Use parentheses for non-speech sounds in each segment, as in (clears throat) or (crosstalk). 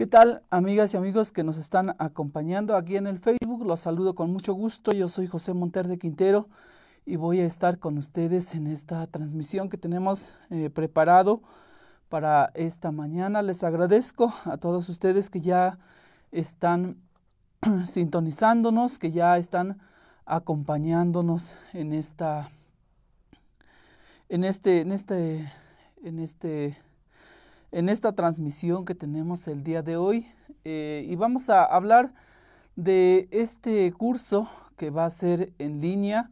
¿Qué tal amigas y amigos que nos están acompañando aquí en el Facebook? Los saludo con mucho gusto. Yo soy José de Quintero y voy a estar con ustedes en esta transmisión que tenemos eh, preparado para esta mañana. Les agradezco a todos ustedes que ya están (clears throat) sintonizándonos, que ya están acompañándonos en esta en este en este en este en esta transmisión que tenemos el día de hoy eh, y vamos a hablar de este curso que va a ser en línea,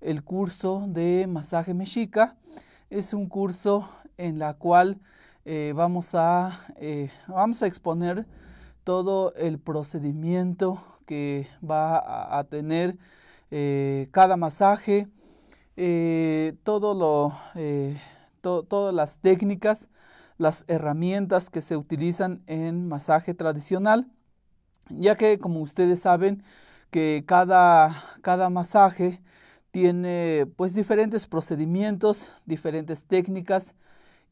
el curso de masaje mexica. Es un curso en la cual eh, vamos, a, eh, vamos a exponer todo el procedimiento que va a, tener cada masaje, todo lo, todas las técnicas las herramientas que se utilizan en masaje tradicional, ya que como ustedes saben que cada, cada masaje tiene pues diferentes procedimientos, diferentes técnicas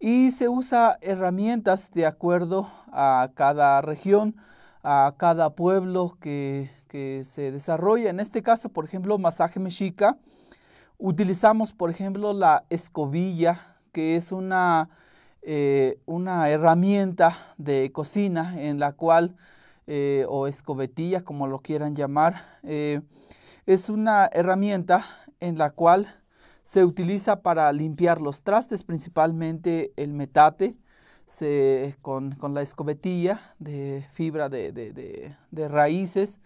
y se usa herramientas de acuerdo a cada región, a cada pueblo que, que se desarrolla. En este caso, por ejemplo, masaje mexica, utilizamos por ejemplo la escobilla, que es una eh, una herramienta de cocina en la cual, eh, o escobetilla como lo quieran llamar, eh, es una herramienta en la cual se utiliza para limpiar los trastes, principalmente el metate, con, con, la escobetilla de fibra de, de, de, de raíces.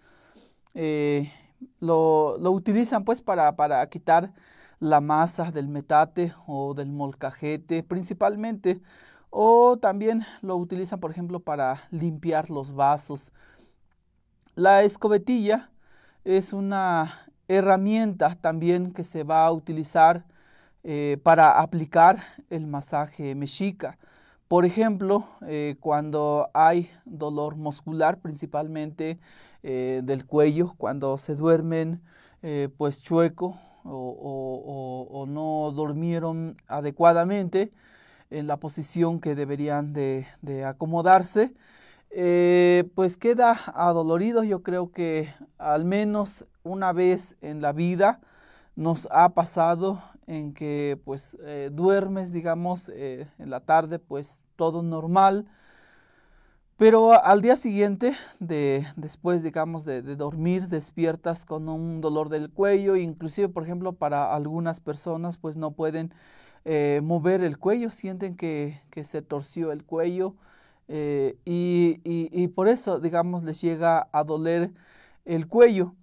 Lo, lo, utilizan pues para, para quitar la masa del metate o del molcajete principalmente, o también lo utilizan por ejemplo para limpiar los vasos. La escobetilla es una herramienta también que se va a utilizar eh, para aplicar el masaje mexica. Por ejemplo, eh, cuando hay dolor muscular, principalmente eh, del cuello, cuando se duermen pues chueco o, no durmieron adecuadamente en la posición que deberían de, acomodarse, eh, pues queda adolorido. Yo creo que al menos una vez en la vida nos ha pasado en que pues eh, duermes, digamos, eh, en la tarde, pues todo normal, pero al día siguiente, de, después, digamos, de, dormir, despiertas con un dolor del cuello, inclusive, por ejemplo, para algunas personas, pues no pueden eh, mover el cuello, sienten que, que se torció el cuello eh, y, y, por eso, digamos, les llega a doler el cuello.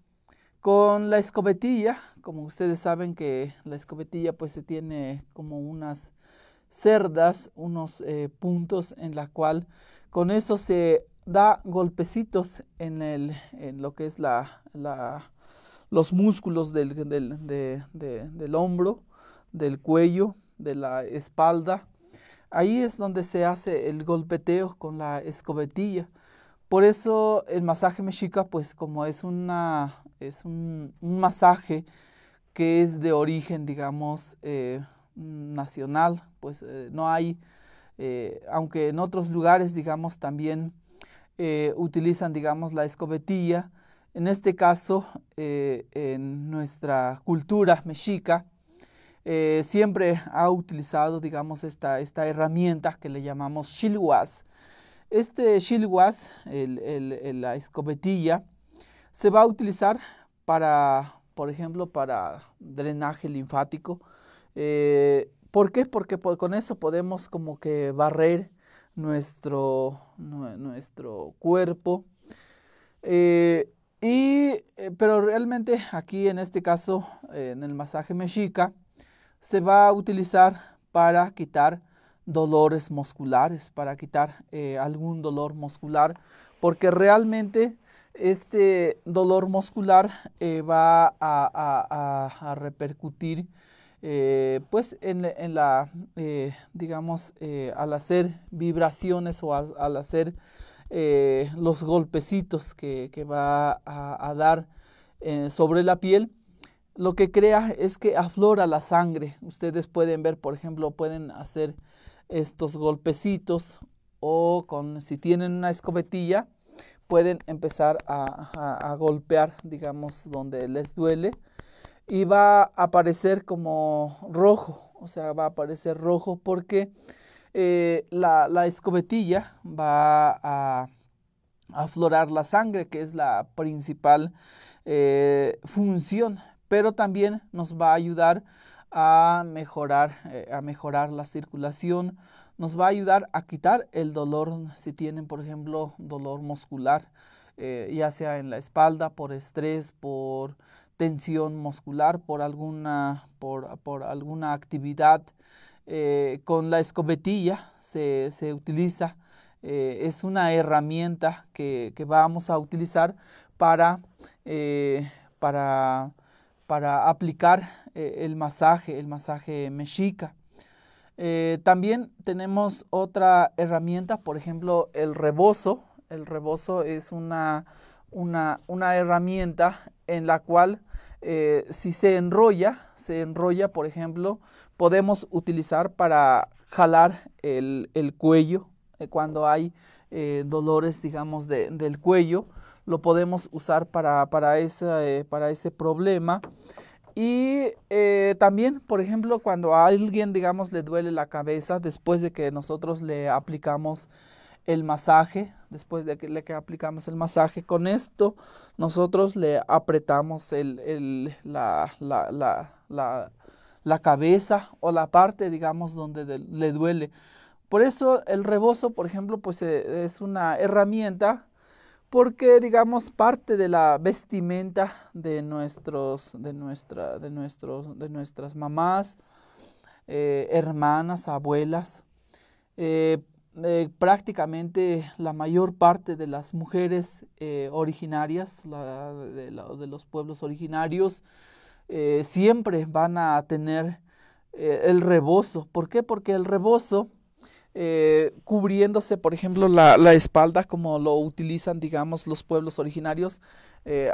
Con la escobetilla, como ustedes saben que la escobetilla pues se tiene como unas cerdas, unos eh, puntos en la cual con eso se da golpecitos en, el, en lo que es la, los músculos del, hombro, del cuello, de la espalda. Ahí es donde se hace el golpeteo con la escobetilla. Por eso el masaje mexica, pues como es, una, es un, masaje que es de origen, digamos, eh, nacional, pues eh, no hay eh, aunque en otros lugares, digamos, también eh, utilizan, digamos, la escobetilla. En este caso, eh, en nuestra cultura mexica, siempre ha utilizado, digamos, esta, esta herramienta que le llamamos chilwas. Este shilwas, la escobetilla, se va a utilizar para, por ejemplo, para drenaje linfático. ¿Por qué? Porque pues, con eso podemos como que barrer nuestro, cuerpo. Eh, y, eh, pero realmente aquí en este caso, eh, en el masaje mexica, se va a utilizar para quitar dolores musculares, para quitar algún dolor muscular, porque realmente este dolor muscular va a repercutir eh, pues en, la, eh, digamos, eh, al hacer vibraciones o al, hacer los golpecitos que, va a, dar sobre la piel, lo que crea es que aflora la sangre. Ustedes pueden ver, por ejemplo, pueden hacer estos golpecitos o con, si tienen una escopetilla, pueden empezar a golpear, digamos, donde les duele y va a aparecer como rojo, o sea, va a aparecer rojo porque eh, la, la, escobetilla va a aflorar la sangre, que es la principal eh, función, pero también nos va a ayudar a mejorar, eh, a mejorar la circulación, nos va a ayudar a quitar el dolor si tienen, por ejemplo, dolor muscular, ya sea en la espalda, por estrés, por tensión muscular por alguna, por, alguna actividad. Eh, con la escobetilla se, utiliza, eh, es una herramienta que, vamos a utilizar para, eh, para, para aplicar el masaje, el masaje mexica. también tenemos otra herramienta, por ejemplo, el rebozo. El rebozo es una, una, una herramienta en la cual eh, si se enrolla, se enrolla, por ejemplo, podemos utilizar para jalar el, el cuello, eh, cuando hay eh, dolores, digamos, de, del cuello, lo podemos usar para, para, para ese problema. Y también, por ejemplo, cuando a alguien, digamos, le duele la cabeza después de que nosotros le aplicamos el masaje, después de que le aplicamos el masaje, con esto nosotros le apretamos el, la, cabeza o la parte, digamos, donde le duele. Por eso el rebozo, por ejemplo, pues eh, es una herramienta porque, digamos, parte de la vestimenta de, nuestros, de, nuestra, de, nuestros, de nuestras mamás, eh, hermanas, abuelas, eh, eh, prácticamente la mayor parte de las mujeres eh, originarias, de, los pueblos originarios, eh, siempre van a tener el rebozo. ¿Por qué? Porque el rebozo, cubriéndose, por ejemplo, la, espalda, como lo utilizan, digamos, los pueblos originarios,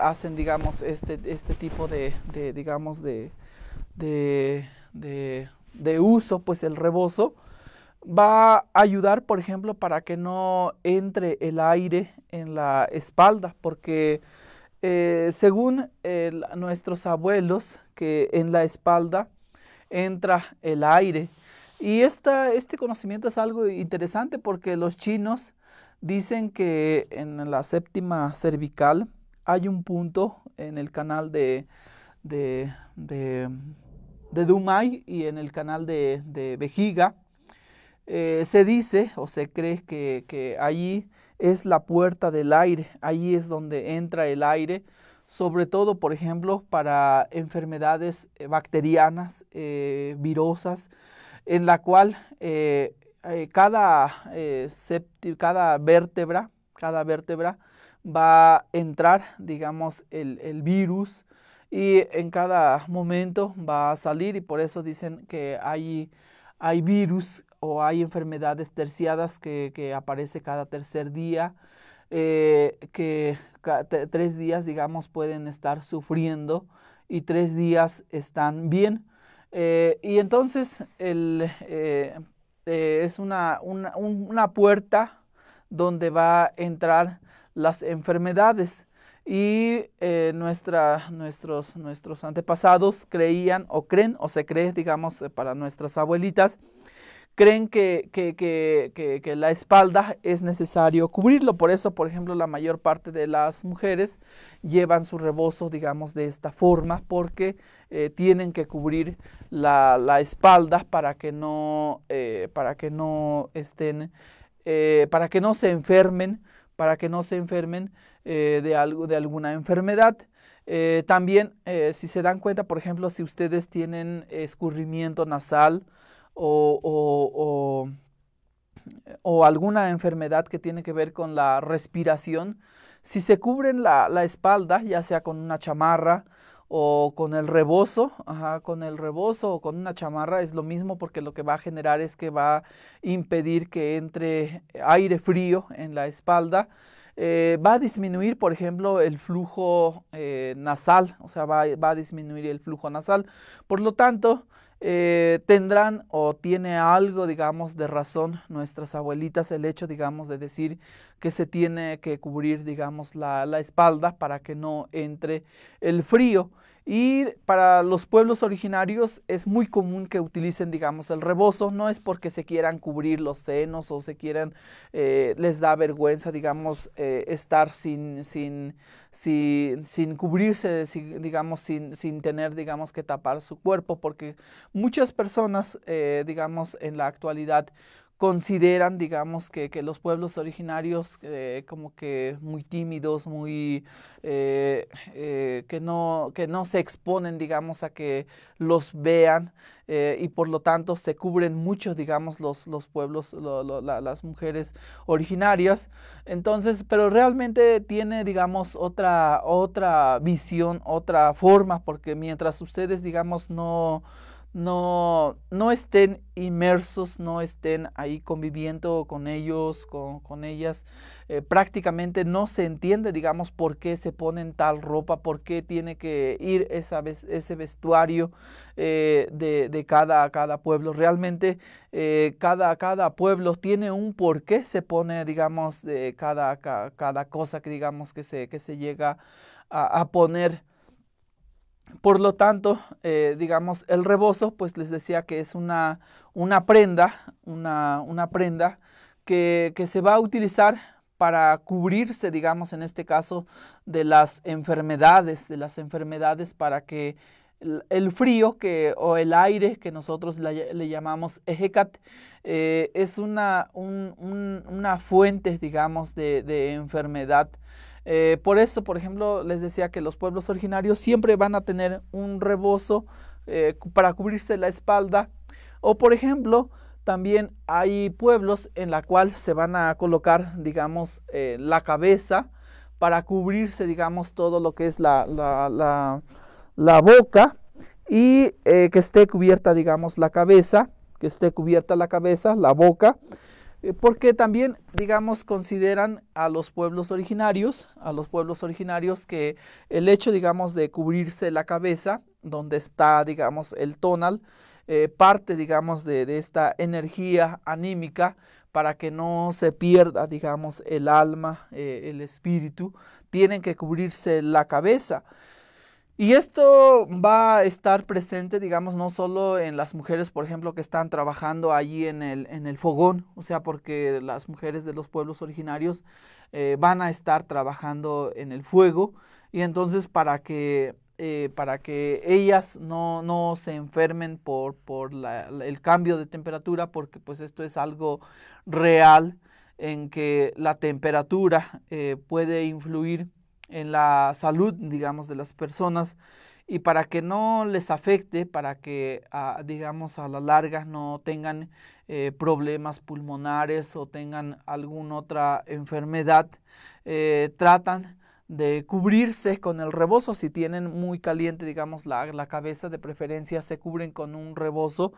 hacen, digamos, este, este tipo de, de digamos, de, de, uso, pues el rebozo va a ayudar, por ejemplo, para que no entre el aire en la espalda, porque eh, según nuestros abuelos, que en la espalda entra el aire. Y este conocimiento es algo interesante porque los chinos dicen que en la séptima cervical hay un punto en el canal de, de, y en el canal de Vejiga eh, se dice o se cree que, allí es la puerta del aire, allí es donde entra el aire, sobre todo, por ejemplo, para enfermedades eh, bacterianas, eh, virosas, en la cual cada, cada vértebra, cada vértebra va a entrar, digamos, el, virus y en cada momento va a salir y por eso dicen que hay virus o hay enfermedades terciadas que, que aparece cada tercer día, eh, que tres días, digamos, pueden estar sufriendo y tres días están bien. Eh, y entonces el, eh, es una, una, puerta donde va a entrar las enfermedades y nuestros, nuestros antepasados creían o creen o se cree, digamos, para nuestras abuelitas, creen que, que, que, que, la espalda es necesario cubrirlo. Por eso, por ejemplo, la mayor parte de las mujeres llevan su rebozo, digamos, de esta forma, porque eh, tienen que cubrir la, la, espalda para que no, eh, para que no estén, eh, para que no se enfermen, para que no se enfermen de, algo, de alguna enfermedad. también, si se dan cuenta, por ejemplo, si ustedes tienen escurrimiento nasal, o, o, alguna enfermedad que tiene que ver con la respiración, si se cubren la, espalda, ya sea con una chamarra, o con el rebozo, con el rebozo o con una chamarra es lo mismo porque lo que va a generar es que va a impedir que entre aire frío en la espalda. Eh, va a disminuir, por ejemplo, el flujo eh, nasal, o sea, va, a disminuir el flujo nasal. Por lo tanto, eh, tendrán o tiene algo, digamos, de razón nuestras abuelitas el hecho, digamos, de decir que se tiene que cubrir, digamos, la, la espalda para que no entre el frío. Y para los pueblos originarios es muy común que utilicen, digamos, el rebozo. No es porque se quieran cubrir los senos o se quieran, eh, les da vergüenza, digamos, eh, estar sin, sin, sin, sin cubrirse, digamos, sin, sin, tener, digamos, que tapar su cuerpo. Porque muchas personas, eh, digamos, en la actualidad consideran, digamos, que, que los pueblos originarios eh, como que muy tímidos, muy eh, eh, que, no, que no se exponen, digamos, a que los vean y por lo tanto se cubren mucho, digamos, los, los pueblos, las mujeres originarias. Entonces, pero realmente tiene, digamos, otra, otra visión, otra forma, porque mientras ustedes, digamos, no no, no estén inmersos, no estén ahí conviviendo con ellos, con, ellas. Eh, prácticamente no se entiende, digamos, por qué se ponen tal ropa, por qué tiene que ir esa, ese vestuario eh, de, cada, pueblo. Realmente eh, cada, cada pueblo tiene un por qué se pone, digamos, de cada, cosa que digamos que se, que se llega a poner. Por lo tanto, eh, digamos, el rebozo, pues les decía que es una, una prenda, una, una prenda que, que, se va a utilizar para cubrirse, digamos, en este caso, de las enfermedades, de las enfermedades para que el, frío que, o el aire que nosotros le llamamos ejecat, eh, es una, una, fuente, digamos, de, de enfermedad eh, por eso, por ejemplo, les decía que los pueblos originarios siempre van a tener un rebozo eh, para cubrirse la espalda. O, por ejemplo, también hay pueblos en la cual se van a colocar, digamos, eh, la cabeza para cubrirse, digamos, todo lo que es la, la, la boca y que esté cubierta, digamos, la cabeza, que esté cubierta la cabeza, la boca. Eh, porque también, digamos, consideran a los pueblos originarios, a los pueblos originarios que el hecho, digamos, de cubrirse la cabeza, donde está, digamos, el tonal, eh, parte, digamos, de, esta energía anímica para que no se pierda, digamos, el alma, eh, el espíritu, tienen que cubrirse la cabeza. Y esto va a estar presente, digamos, no solo en las mujeres, por ejemplo, que están trabajando allí en el, en el fogón, o sea, porque las mujeres de los pueblos originarios eh, van a estar trabajando en el fuego, y entonces para que, eh, para que ellas no, no se enfermen por, por el cambio de temperatura, porque pues esto es algo real en que la temperatura eh, puede influir en la salud, digamos, de las personas y para que no les afecte, para que, ah, digamos, a la larga no tengan eh, problemas pulmonares o tengan alguna otra enfermedad, eh, tratan de cubrirse con el rebozo. Si tienen muy caliente, digamos, la, cabeza, de preferencia se cubren con un rebozo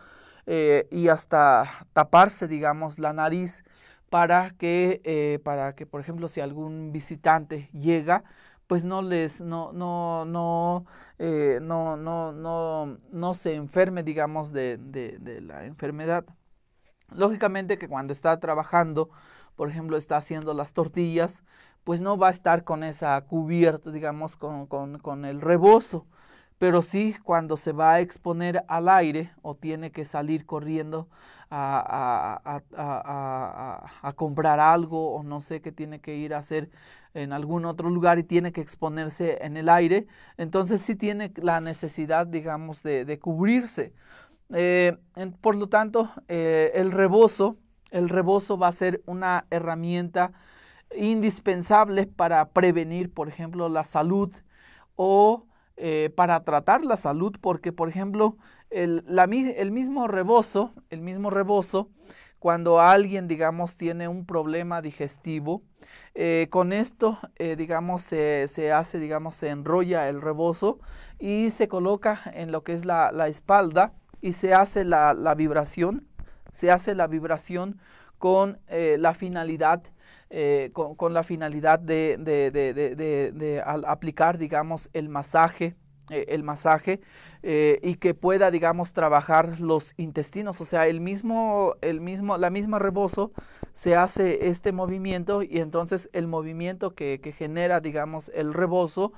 eh, y hasta taparse, digamos, la nariz para que, eh, para que, por ejemplo, si algún visitante llega, pues no les, no, no, no, eh, no, no, no, se enferme, digamos, de, la enfermedad. Lógicamente que cuando está trabajando, por ejemplo, está haciendo las tortillas, pues no va a estar con esa cubierta, digamos, con el rebozo pero sí cuando se va a exponer al aire o tiene que salir corriendo a, comprar algo o no sé qué tiene que ir a hacer en algún otro lugar y tiene que exponerse en el aire, entonces sí tiene la necesidad, digamos, de, cubrirse. Eh, por lo tanto, eh, el rebozo, el rebozo va a ser una herramienta indispensable para prevenir, por ejemplo, la salud o eh, para tratar la salud, porque por ejemplo, el, mismo rebozo, el mismo rebozo, cuando alguien, digamos, tiene un problema digestivo, eh, con esto, eh, digamos, se, hace, digamos, se enrolla el rebozo y se coloca en lo que es la, espalda y se hace la, la, vibración, se hace la vibración con la finalidad eh, con, la finalidad de, aplicar, digamos, el masaje eh, el masaje eh, y que pueda digamos trabajar los intestinos o sea el mismo el mismo la misma rebozo se hace este movimiento y entonces el movimiento que, genera digamos el rebozo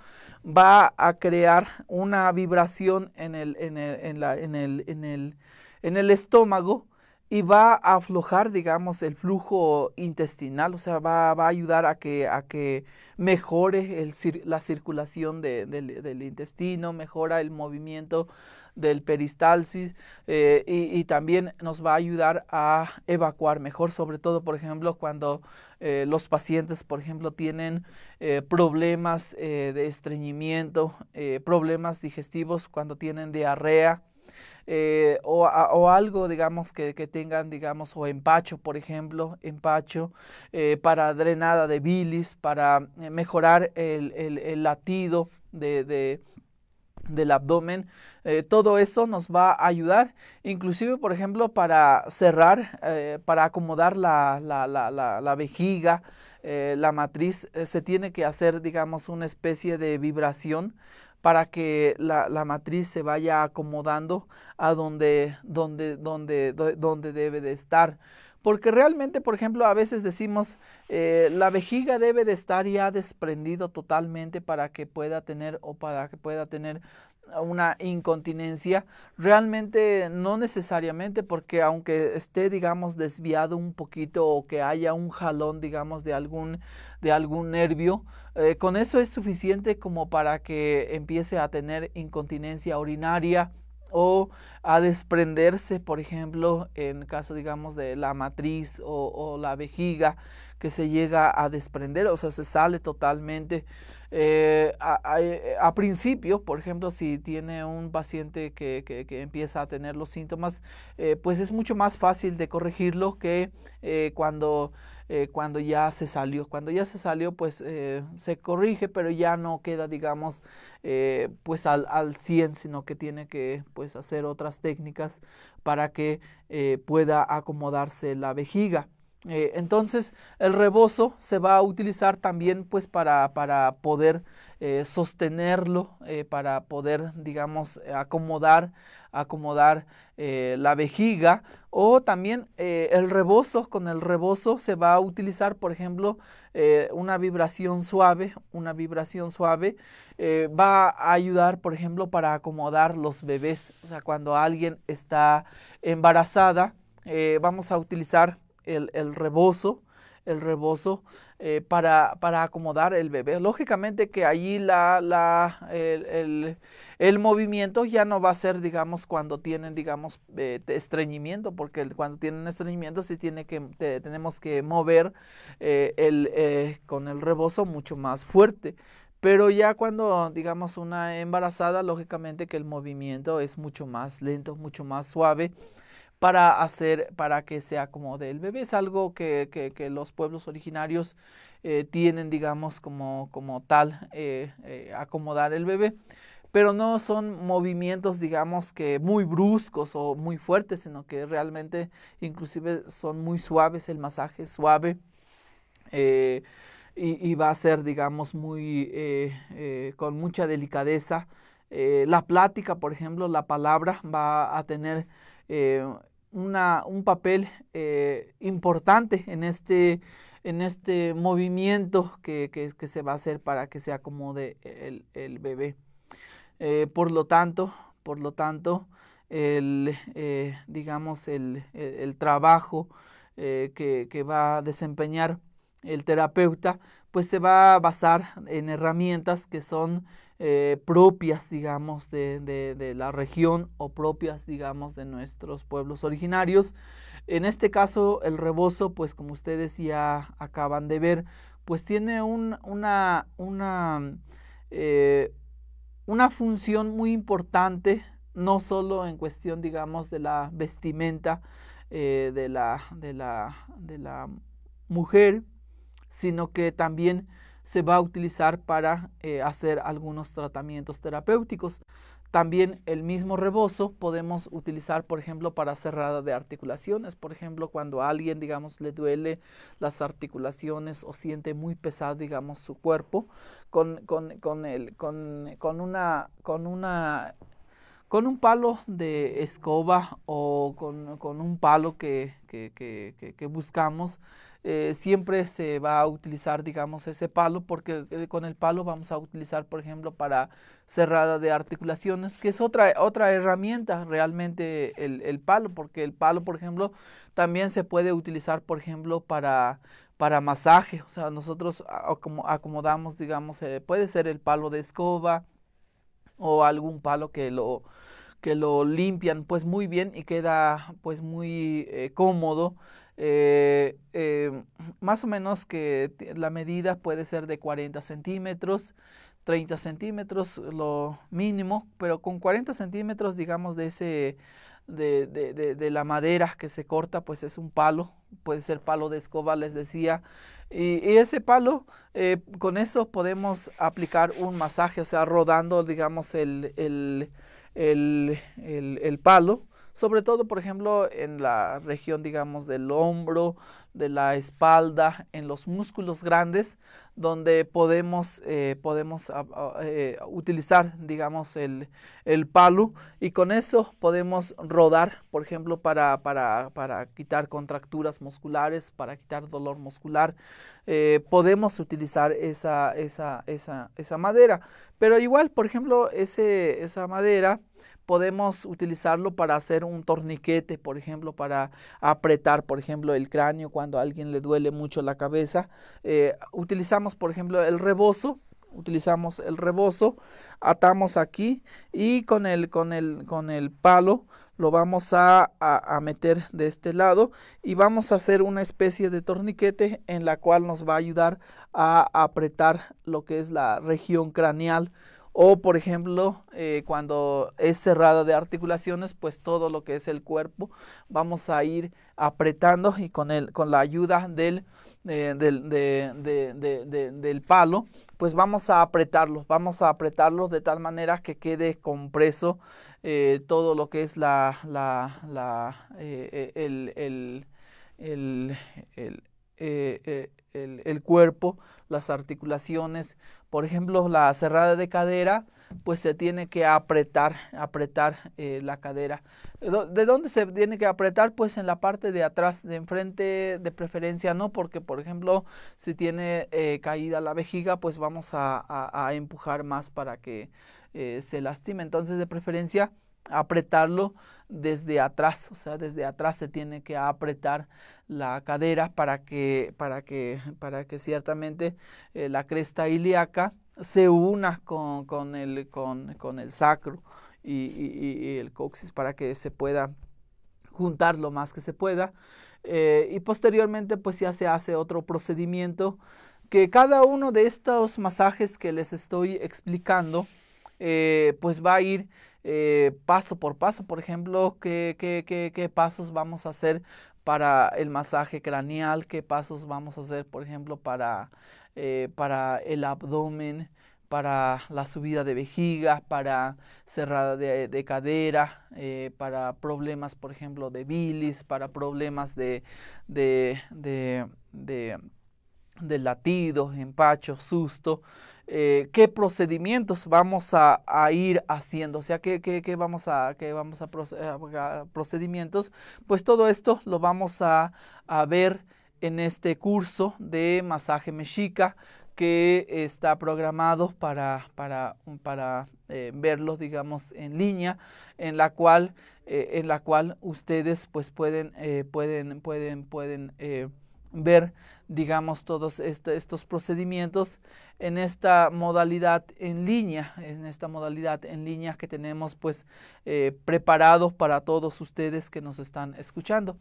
va a crear una vibración en el en el, en la, en el, en el, en el estómago y va a aflojar, digamos, el flujo intestinal, o sea, va, a ayudar a que, mejore la circulación del, intestino, mejora el movimiento del peristalsis eh, y, también nos va a ayudar a evacuar mejor, sobre todo, por ejemplo, cuando eh, los pacientes, por ejemplo, tienen eh, problemas de estreñimiento, problemas digestivos, cuando tienen diarrea, eh, o, o, algo, digamos, que, que, tengan, digamos, o empacho, por ejemplo, empacho eh, para drenada de bilis, para eh, mejorar el, el, latido de, de del abdomen. todo eso nos va a ayudar, inclusive por ejemplo para cerrar, para acomodar la, la, la, la vejiga, la matriz, se tiene que hacer digamos una especie de vibración para que la, la matriz se vaya acomodando a donde, donde, donde, donde debe de estar. Porque realmente, por ejemplo, a veces decimos, eh, la vejiga debe de estar ya desprendido totalmente para que pueda tener o para que pueda tener una incontinencia, realmente no necesariamente porque aunque esté digamos desviado un poquito o que haya un jalón digamos de algún de algún nervio, eh, con eso es suficiente como para que empiece a tener incontinencia urinaria o a desprenderse, por ejemplo, en caso, digamos, de la matriz o, o la vejiga que se llega a desprender, o sea, se sale totalmente. Eh, a, eh, principio, por ejemplo, si tiene un paciente que, empieza a tener los síntomas, eh, pues es mucho más fácil de corregirlo que cuando, cuando ya se salió. Cuando ya se salió, pues se corrige, pero ya no queda, digamos, pues al, al 100, sino que tiene que pues, hacer otras técnicas para que pueda acomodarse la vejiga. Eh, entonces el rebozo se va a utilizar también pues para, poder eh, sostenerlo, eh, para poder digamos acomodar, acomodar la vejiga o también el rebozo, con el rebozo se va a utilizar por ejemplo una vibración suave, una vibración suave va a ayudar por ejemplo para acomodar los bebés, o sea cuando alguien está embarazada vamos a utilizar el, el rebozo, el rebozo eh, para, para, acomodar el bebé. Lógicamente que allí la, la, el, el, el, movimiento ya no va a ser, digamos, cuando tienen, digamos, eh, estreñimiento, porque cuando tienen estreñimiento sí tiene que, tenemos que mover eh, el, con el rebozo mucho más fuerte. Pero ya cuando, digamos, una embarazada, lógicamente que el movimiento es mucho más lento, mucho más suave para hacer, para que se acomode el bebé. Es algo que, los pueblos originarios eh, tienen, digamos, como, como tal, eh, eh, acomodar el bebé. Pero no son movimientos, digamos, que muy bruscos o muy fuertes, sino que realmente inclusive son muy suaves, el masaje suave. Y, y, va a ser, digamos, muy con mucha delicadeza. la plática, por ejemplo, la palabra va a tener eh, un papel eh, importante en este, en este movimiento que, se va a hacer para que se acomode el, bebé. Eh, por lo tanto, por lo tanto, el, digamos, el, trabajo que, que va a desempeñar el terapeuta pues se va a basar en herramientas que son eh, propias, digamos, de, la región o propias, digamos, de nuestros pueblos originarios. En este caso, el rebozo, pues como ustedes ya acaban de ver, pues tiene una, una, eh, una función muy importante, no solo en cuestión, digamos, de la vestimenta eh, de, la, la, de la mujer, sino que también se va a utilizar para eh, hacer algunos tratamientos terapéuticos. También el mismo rebozo podemos utilizar, por ejemplo, para cerrada de articulaciones. Por ejemplo, cuando a alguien, digamos, le duele las articulaciones o siente muy pesado, digamos, su cuerpo, con, con, con, el, con, con una, con una con un palo de escoba o con, con un palo que, que, que buscamos, eh, siempre se va a utilizar, digamos, ese palo, porque eh, con el palo vamos a utilizar, por ejemplo, para cerrada de articulaciones, que es otra, otra herramienta realmente el, el palo, porque el palo, por ejemplo, también se puede utilizar, por ejemplo, para para masaje, o sea, nosotros acomodamos, digamos, eh, puede ser el palo de escoba o algún palo que lo, que lo limpian pues muy bien y queda pues muy cómodo eh, eh, más o menos que la medida puede ser de 40 centímetros, 30 centímetros lo mínimo, pero con 40 centímetros, digamos, de ese... De, la madera que se corta, pues es un palo, puede ser palo de escoba, les decía. Y, ese palo, eh, con eso podemos aplicar un masaje, o sea, rodando, digamos, el, el, el, el palo sobre todo, por ejemplo, en la región, digamos, del hombro, de la espalda, en los músculos grandes, donde podemos, eh, podemos eh, utilizar, digamos, el, el palo y con eso podemos rodar, por ejemplo, para, para, para quitar contracturas musculares, para quitar dolor muscular. Eh, podemos utilizar esa, esa, esa, esa madera. Pero igual, por ejemplo, ese, esa madera podemos utilizarlo para hacer un torniquete, por ejemplo, para apretar, por ejemplo, el cráneo cuando a alguien le duele mucho la cabeza. Eh, utilizamos, por ejemplo, el rebozo utilizamos el rebozo, atamos aquí y con el, con el, con el palo lo vamos a, meter de este lado y vamos a hacer una especie de torniquete en la cual nos va a ayudar a apretar lo que es la región craneal o, por ejemplo, eh, cuando es cerrada de articulaciones, pues todo lo que es el cuerpo vamos a ir apretando y con, el, con la ayuda del, eh, del, de, de, del palo, pues vamos a apretarlos, vamos a apretarlos de tal manera que quede compreso eh, todo lo que es la, la, la eh, el, el, el, el cuerpo, las articulaciones, por ejemplo, la cerrada de cadera, pues se tiene que apretar, apretar eh, la cadera. ¿De dónde se tiene que apretar? Pues en la parte de atrás, de enfrente de preferencia no, porque por ejemplo, si tiene eh, caída la vejiga, pues vamos a, empujar más para que eh, se lastime. Entonces, de preferencia, apretarlo desde atrás, o sea, desde atrás se tiene que apretar la cadera para que, para que, para que ciertamente eh, la cresta ilíaca se una con, con, el, con, con el sacro y, el coxis para que se pueda juntar lo más que se pueda. Eh, y posteriormente pues ya se hace otro procedimiento que cada uno de estos masajes que les estoy explicando eh, pues va a ir eh, paso por paso, por ejemplo, qué, qué, qué, pasos vamos a hacer para el masaje craneal, qué pasos vamos a hacer, por ejemplo, para, eh, para el abdomen, para la subida de vejiga, para cerrada de, cadera, eh, para problemas, por ejemplo, de bilis, para problemas de, de, de, de latido, empacho, susto. Eh, qué procedimientos vamos a, ir haciendo, o sea, qué, vamos, a, vamos a, procedimientos, pues todo esto lo vamos a, ver en este curso de masaje mexica que está programado para, para, para eh, digamos, en línea, en la cual, eh, en la cual ustedes pues pueden, pueden, pueden, pueden ver, digamos, todos este, estos procedimientos en esta modalidad en línea, en esta modalidad en línea que tenemos pues eh, preparado para todos ustedes que nos están escuchando.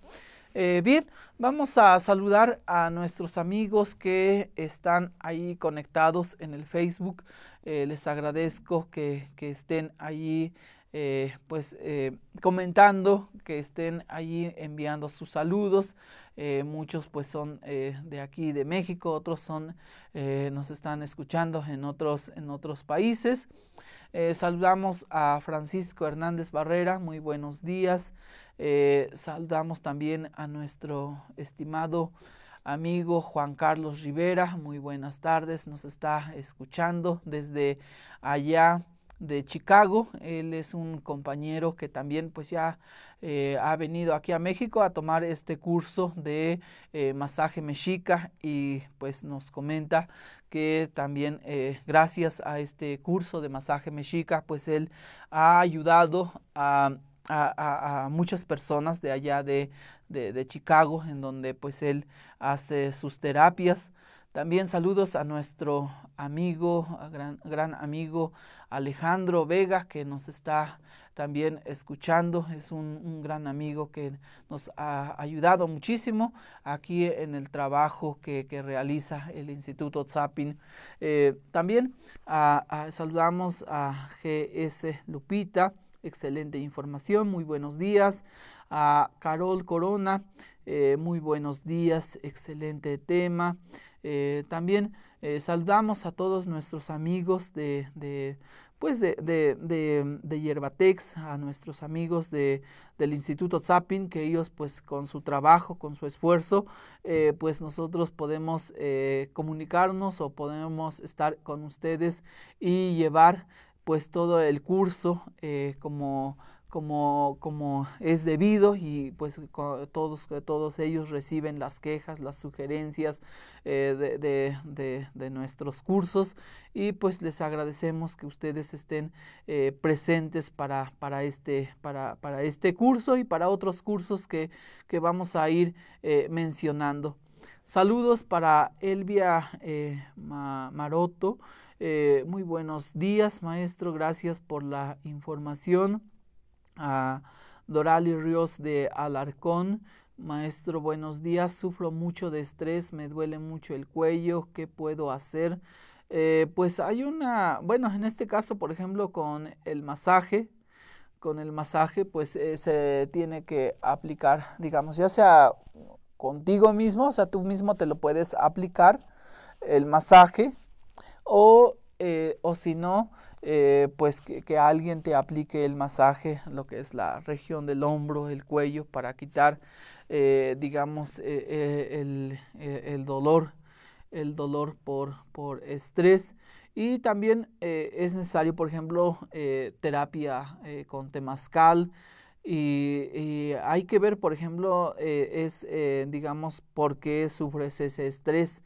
Eh, bien, vamos a saludar a nuestros amigos que están ahí conectados en el Facebook. Eh, les agradezco que, que estén ahí eh, pues eh, comentando, que estén allí enviando sus saludos. Eh, muchos pues son de aquí de México, otros son, nos están escuchando en otros, en otros países. saludamos a Francisco Hernández Barrera, muy buenos días. saludamos también a nuestro estimado amigo Juan Carlos Rivera, muy buenas tardes, nos está escuchando desde allá de Chicago. Él es un compañero que también pues ya eh, ha venido aquí a México a tomar este curso de eh, masaje mexica y pues nos comenta que también eh, gracias a este curso de masaje mexica pues él ha ayudado a, a, a muchas personas de allá de, de, de Chicago en donde pues él hace sus terapias también saludos a nuestro amigo, gran, amigo Alejandro Vega, que nos está también escuchando. Es un, gran amigo que nos ha ayudado muchísimo aquí en el trabajo que, realiza el Instituto Zapping. Eh, también saludamos a GS Lupita, excelente información, muy buenos días. A Carol Corona. Eh, muy buenos días, excelente tema. Eh, también eh, saludamos a todos nuestros amigos de, de pues de, de, a nuestros amigos de, del Instituto Zapping, que ellos pues con su trabajo, con su esfuerzo, pues nosotros podemos comunicarnos o podemos estar con ustedes y llevar pues todo el curso como como, como es debido y pues todos, todos ellos reciben las quejas, las sugerencias eh, de, de, de, nuestros cursos y pues les agradecemos que ustedes estén eh, presentes para, para, este, para, para, este curso y para otros cursos que, que vamos a ir eh, mencionando. Saludos para Elvia Maroto. muy buenos días, maestro. Gracias por la información a Dorali Ríos de Alarcón. Maestro, buenos días. Sufro mucho de estrés, me duele mucho el cuello. ¿Qué puedo hacer? Eh, pues hay una, bueno, en este caso, por ejemplo, con el masaje, con el masaje, pues eh, se tiene que aplicar, digamos, ya sea contigo mismo, o sea, tú mismo te lo puedes aplicar el masaje, o, eh, o si no, eh, pues que, alguien te aplique el masaje, lo que es la región del hombro, el cuello, para quitar, eh, digamos, eh, el, el, dolor, el dolor por, por estrés. Y también es necesario, por ejemplo, terapia con temazcal. Y, y, hay que ver, por ejemplo, es, digamos, por qué sufres ese estrés.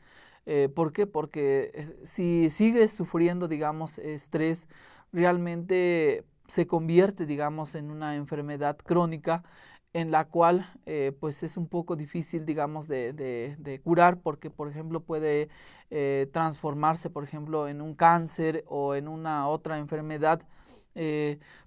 Eh, ¿Por qué? Porque eh, si sigues sufriendo, digamos, estrés, realmente se convierte, digamos, en una enfermedad crónica en la cual eh, pues es un poco difícil digamos de, curar porque por ejemplo puede transformarse por ejemplo en un cáncer o en una otra enfermedad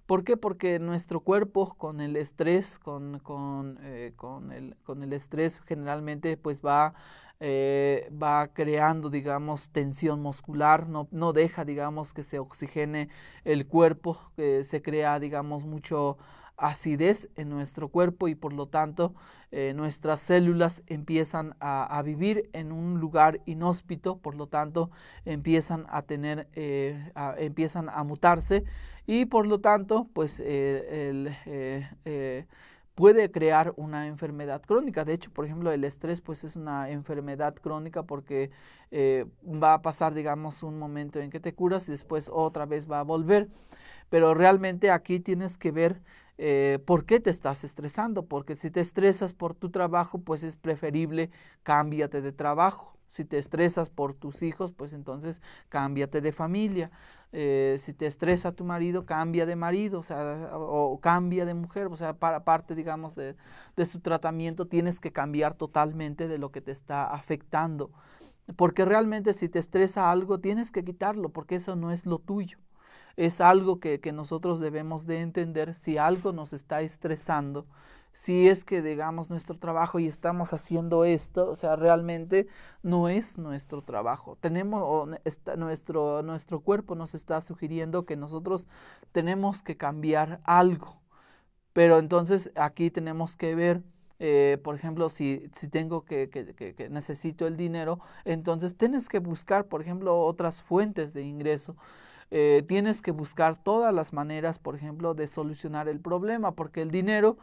¿Por qué? Porque nuestro cuerpo con el estrés, con, con, con, el, con el estrés generalmente pues va eh, va creando, digamos, tensión muscular, no, no, deja, digamos, que se oxigene el cuerpo, que eh, se crea, digamos, mucho acidez en nuestro cuerpo y por lo tanto eh, nuestras células empiezan a, vivir en un lugar inhóspito, por lo tanto empiezan a tener, empiezan a mutarse y por lo tanto pues el puede crear una enfermedad crónica. De hecho, por ejemplo, el estrés pues es una enfermedad crónica porque eh, va a pasar, digamos, un momento en que te curas y después otra vez va a volver. Pero realmente aquí tienes que ver eh, por qué te estás estresando, porque si te estresas por tu trabajo, pues es preferible cámbiate de trabajo. Si te estresas por tus hijos, pues entonces cámbiate de familia. Eh, si te estresa tu marido, cambia de marido, o, sea, o, cambia de mujer, o sea, para parte, digamos, de, su tratamiento tienes que cambiar totalmente de lo que te está afectando. Porque realmente si te estresa algo, tienes que quitarlo, porque eso no es lo tuyo. Es algo que, que nosotros debemos de entender si algo nos está estresando si es que digamos nuestro trabajo y estamos haciendo esto, o sea, realmente no es nuestro trabajo. Tenemos nuestro nuestro cuerpo nos está sugiriendo que nosotros tenemos que cambiar algo. Pero entonces aquí tenemos que ver eh, por ejemplo, si, si tengo que, que, que, necesito el dinero, entonces tienes que buscar, por ejemplo, otras fuentes de ingreso. Eh, tienes que buscar todas las maneras, por ejemplo, de solucionar el problema, porque el dinero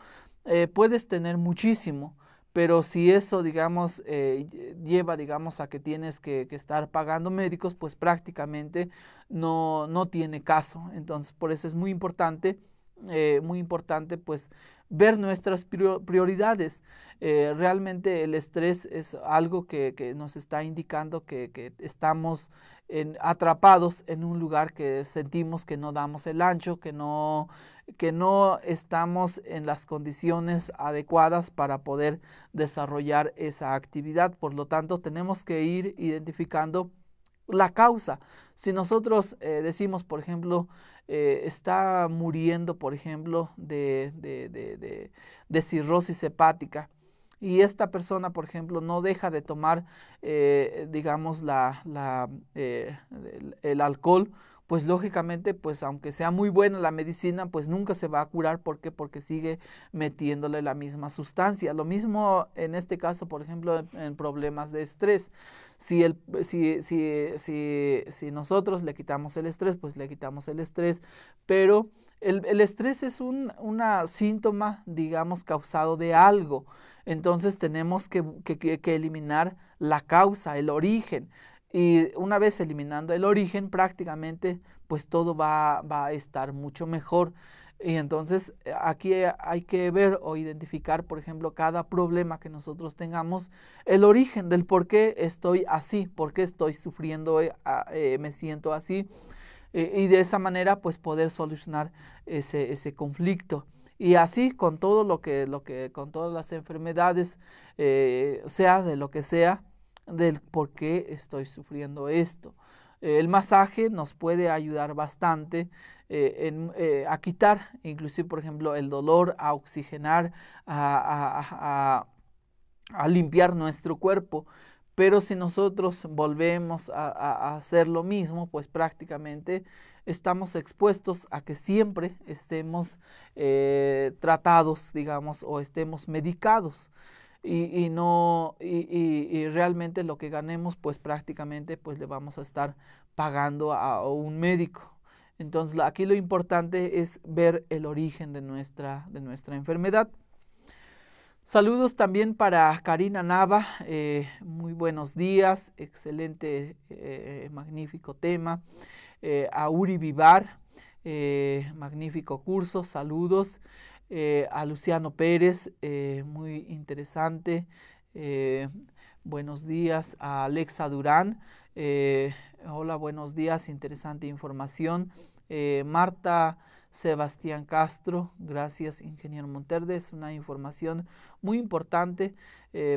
eh, puedes tener muchísimo, pero si eso, digamos, eh, lleva, digamos, a que tienes que, estar pagando médicos, pues prácticamente no, no tiene caso. Entonces, por eso es muy importante, eh, muy importante, pues, ver nuestras prioridades. Eh, realmente el estrés es algo que, que nos está indicando que, que estamos atrapados en un lugar que sentimos que no damos el ancho, que no, que no estamos en las condiciones adecuadas para poder desarrollar esa actividad. Por lo tanto, tenemos que ir identificando la causa. Si nosotros eh, decimos, por ejemplo, eh, está muriendo, por ejemplo, de, de, de, de, cirrosis hepática. Y esta persona, por ejemplo, no deja de tomar, eh, digamos, la, la, eh, el, alcohol pues lógicamente, pues aunque sea muy buena la medicina, pues nunca se va a curar. ¿Por qué? Porque sigue metiéndole la misma sustancia. Lo mismo en este caso, por ejemplo, en, problemas de estrés. Si, el, si, nosotros le quitamos el estrés, pues le quitamos el estrés, pero... El, estrés es un una síntoma, digamos, causado de algo. Entonces tenemos que, que eliminar la causa, el origen. Y eh, una vez eliminando el origen, prácticamente pues todo va, a estar mucho mejor. Y entonces eh, aquí eh, hay que ver o identificar, por ejemplo, cada problema que nosotros tengamos, el origen del por qué estoy así, por qué estoy sufriendo, me siento así, y de esa manera pues poder solucionar ese, conflicto. Y así con todo lo que, lo que con todas las enfermedades, sea de lo que sea, del por qué estoy sufriendo esto. Eh, el masaje nos puede ayudar bastante eh, eh, a quitar, inclusive, por ejemplo, el dolor, a oxigenar, a, limpiar nuestro cuerpo. Pero si nosotros volvemos a, hacer lo mismo, pues prácticamente estamos expuestos a que siempre estemos tratados, digamos, o estemos medicados y, no y, realmente lo que ganemos pues prácticamente pues le vamos a estar pagando a, un médico entonces aquí lo importante es ver el origen de nuestra, de nuestra enfermedad Saludos también para Karina Nava, eh, muy buenos días, excelente, eh, magnífico tema. Eh, a Uri Vivar, magnífico curso, saludos. Eh, a Luciano Pérez, eh, muy interesante. Eh, buenos días a Alexa Durán. hola, buenos días, interesante información. Marta Sebastián Castro, gracias, ingeniero Monterde, es una información muy importante.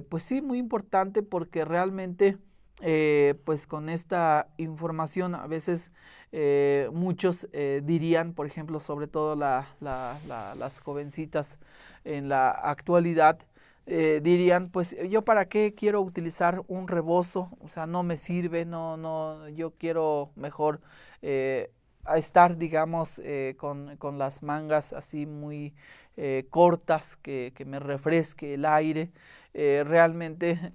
pues sí, muy importante porque realmente eh, pues con esta información a veces eh, muchos eh, dirían, por ejemplo, sobre todo la, la, la, las jovencitas en la actualidad, eh, dirían, pues yo para qué quiero utilizar un rebozo, o sea, no me sirve, no, no, yo quiero mejor eh, a estar, digamos, eh, con, con, las mangas así muy eh, cortas, que, me refresque el aire. Eh, realmente,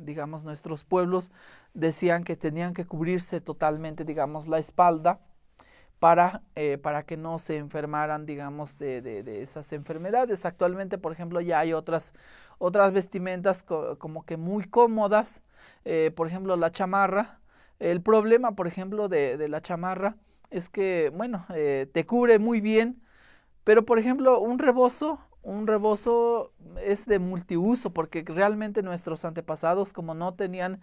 digamos, nuestros pueblos decían que tenían que cubrirse totalmente, digamos, la espalda para, para que no se enfermaran, digamos, de, esas enfermedades. Actualmente, por ejemplo, ya hay otras, otras vestimentas como que muy cómodas, por ejemplo, la chamarra, el problema, por ejemplo, de, la chamarra es que, bueno, eh, te cubre muy bien, pero por ejemplo, un rebozo, un rebozo es de multiuso, porque realmente nuestros antepasados, como no tenían,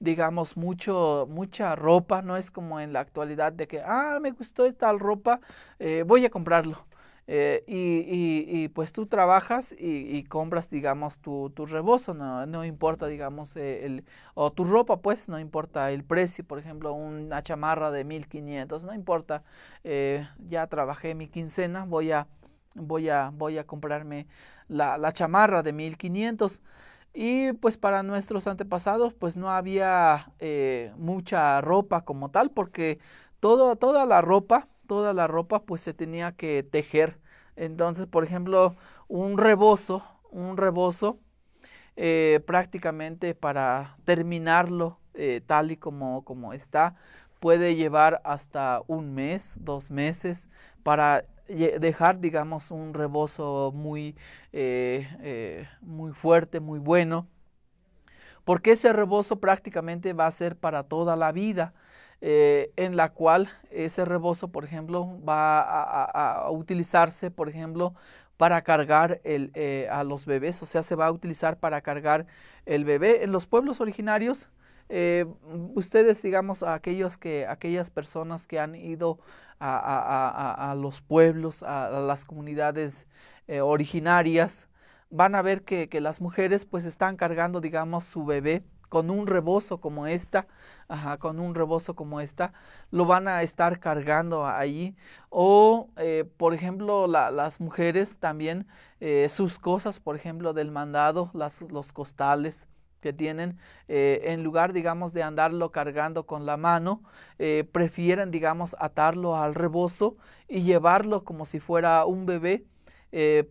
digamos, mucho, mucha ropa, no es como en la actualidad de que, ah, me gustó esta ropa, eh, voy a comprarlo. Eh, y, pues tú trabajas y, compras, digamos, tu, rebozo, no, importa, digamos, eh, o tu ropa, pues no importa el precio, por ejemplo, una chamarra de 1500, no importa, eh, ya trabajé mi quincena, voy a, voy a, voy a comprarme la, chamarra de 1500. Y pues para nuestros antepasados pues no había mucha ropa como tal porque todo, toda la ropa toda la ropa pues se tenía que tejer. Entonces, por ejemplo, un rebozo, un rebozo eh, prácticamente para terminarlo eh, tal y como, como está, puede llevar hasta un mes, dos meses, para dejar, digamos, un rebozo muy, eh, muy fuerte, muy bueno porque ese rebozo prácticamente va a ser para toda la vida. Eh, en la cual ese rebozo, por ejemplo, va a, utilizarse, por ejemplo, para cargar eh, a los bebés, o sea, se va a utilizar para cargar el bebé. En los pueblos originarios, eh, ustedes, digamos, aquellos que, aquellas personas que han ido a, los pueblos, a, las comunidades originarias, van a ver que, que las mujeres pues están cargando, digamos, su bebé con un rebozo como esta, con un rebozo como esta, lo van a estar cargando ahí. O, eh, por ejemplo, las mujeres también, eh, sus cosas, por ejemplo, del mandado, las, los costales que tienen, eh, en lugar, digamos, de andarlo cargando con la mano, prefieren, digamos, atarlo al rebozo y llevarlo como si fuera un bebé.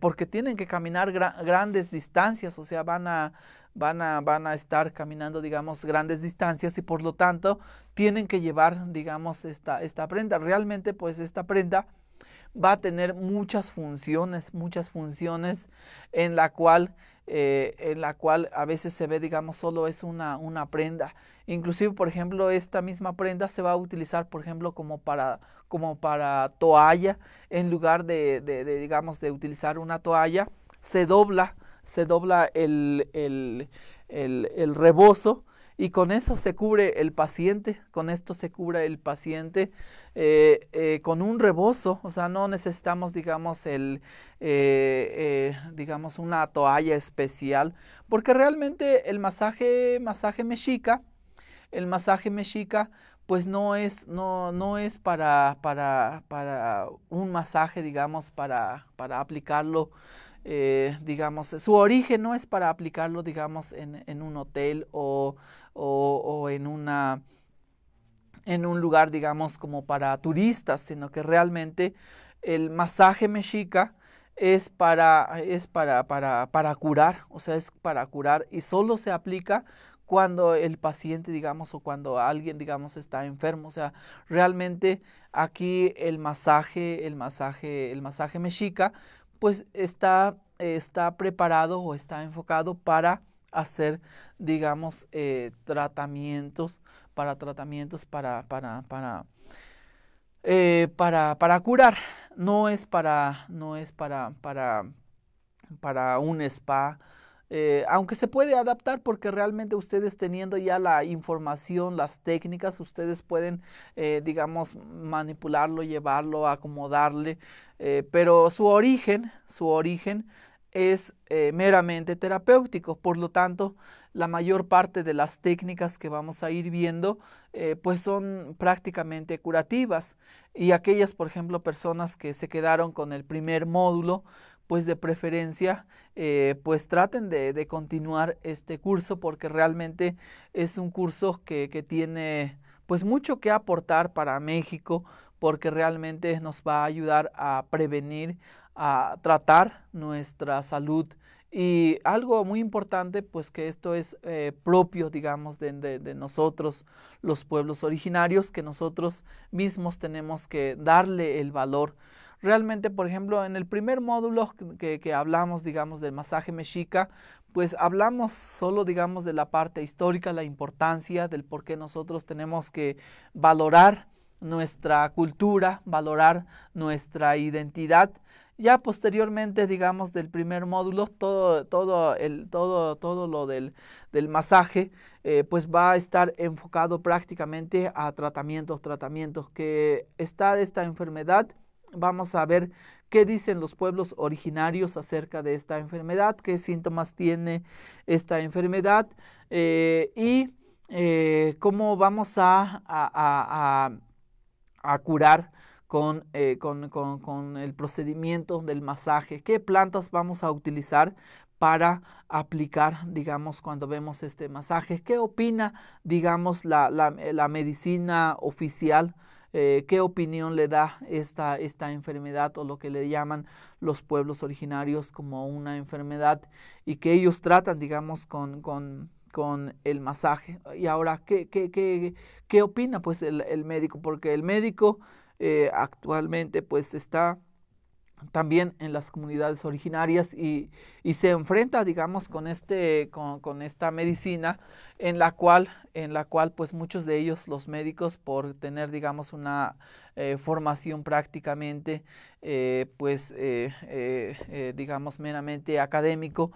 porque tienen que caminar grandes distancias, o sea, van a, van a, van a estar caminando, digamos, grandes distancias y por lo tanto tienen que llevar, digamos, esta, esta prenda. Realmente, pues esta prenda va a tener muchas funciones, muchas funciones en la cual, eh, en la cual a veces se ve, digamos, solo es una, una prenda. Inclusive, por ejemplo, esta misma prenda se va a utilizar, por ejemplo, como para, como para toalla, en lugar de, de digamos, de utilizar una toalla, se dobla se dobla el, el, el, el rebozo y con eso se cubre el paciente, con esto se cubre el paciente eh, eh, con un rebozo, o sea, no necesitamos, digamos, el, eh, digamos, una toalla especial, porque realmente el masaje, masaje mexica, el masaje mexica, pues no es, no, no es para, para, para un masaje, digamos, para, para aplicarlo eh, digamos, su origen no es para aplicarlo, digamos, en, un hotel o, en una en un lugar, digamos, como para turistas, sino que realmente el masaje mexica es para, es para, para, para curar, o sea, es para curar y solo se aplica cuando el paciente, digamos, o cuando alguien, digamos, está enfermo. O sea, realmente aquí el masaje, el masaje, el masaje mexica pues está, está preparado o está enfocado para hacer, digamos, eh, tratamientos, para tratamientos, para, para, eh, para, para curar. No es para, no es para, para, para un spa, eh, aunque se puede adaptar porque realmente ustedes teniendo ya la información, las técnicas, ustedes pueden, eh, digamos, manipularlo, llevarlo, acomodarle, eh, pero su origen, su origen es meramente terapéutico, por lo tanto, la mayor parte de las técnicas que vamos a ir viendo, pues son prácticamente curativas y aquellas, por ejemplo, personas que se quedaron con el primer módulo, pues de preferencia eh, pues traten de, de, continuar este curso porque realmente es un curso que, que tiene pues mucho que aportar para México porque realmente nos va a ayudar a prevenir, a tratar nuestra salud y algo muy importante, pues que esto es eh, propio, digamos, de, de, nosotros, los pueblos originarios, que nosotros mismos tenemos que darle el valor. Realmente, por ejemplo, en el primer módulo que, hablamos, digamos, del masaje mexica, pues hablamos solo, digamos, de la parte histórica, la importancia del por qué nosotros tenemos que valorar nuestra cultura, valorar nuestra identidad. Ya posteriormente, digamos, del primer módulo, todo, todo, el, todo, todo lo del, masaje, eh, pues va a estar enfocado prácticamente a tratamientos, tratamientos que está esta enfermedad Vamos a ver qué dicen los pueblos originarios acerca de esta enfermedad, qué síntomas tiene esta enfermedad eh, y eh, cómo vamos a, a, curar eh, con, el procedimiento del masaje, qué plantas vamos a utilizar para aplicar, digamos, cuando vemos este masaje. ¿Qué opina, digamos, la medicina oficial eh, qué opinión le da esta, esta enfermedad o lo que le llaman los pueblos originarios como una enfermedad y que ellos tratan, digamos, con, con con el masaje. Y ahora, ¿qué, qué, qué, qué opina pues el, el, médico? Porque el médico eh, actualmente pues está también en las comunidades originarias y, se enfrenta, digamos, con, este, con, esta medicina en la cual, en la cual pues muchos de ellos, los médicos, por tener, digamos, una eh, formación prácticamente, eh, pues, eh, digamos, meramente académico,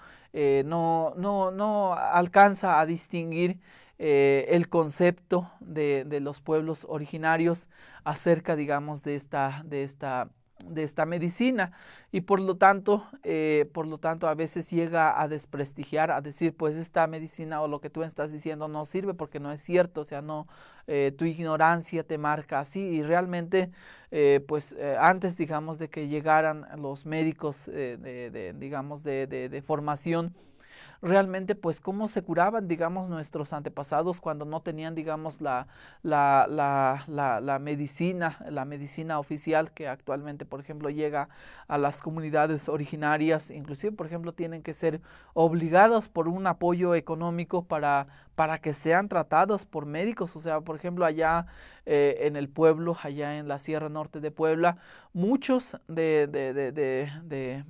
no, no, no alcanza a distinguir el concepto de, de, los pueblos originarios acerca, digamos, de esta, de esta de esta medicina y por lo tanto eh, por lo tanto a veces llega a desprestigiar a decir pues esta medicina o lo que tú estás diciendo no sirve porque no es cierto o sea no eh, tu ignorancia te marca así y realmente eh, pues eh, antes digamos de que llegaran los médicos eh, de, digamos de, de formación realmente pues cómo se curaban, digamos, nuestros antepasados cuando no tenían, digamos, la, la, la, la medicina, la medicina oficial que actualmente, por ejemplo, llega a las comunidades originarias, inclusive, por ejemplo, tienen que ser obligados por un apoyo económico para, para que sean tratados por médicos. O sea, por ejemplo, allá eh, en el pueblo, allá en la Sierra Norte de Puebla, muchos de, de, de,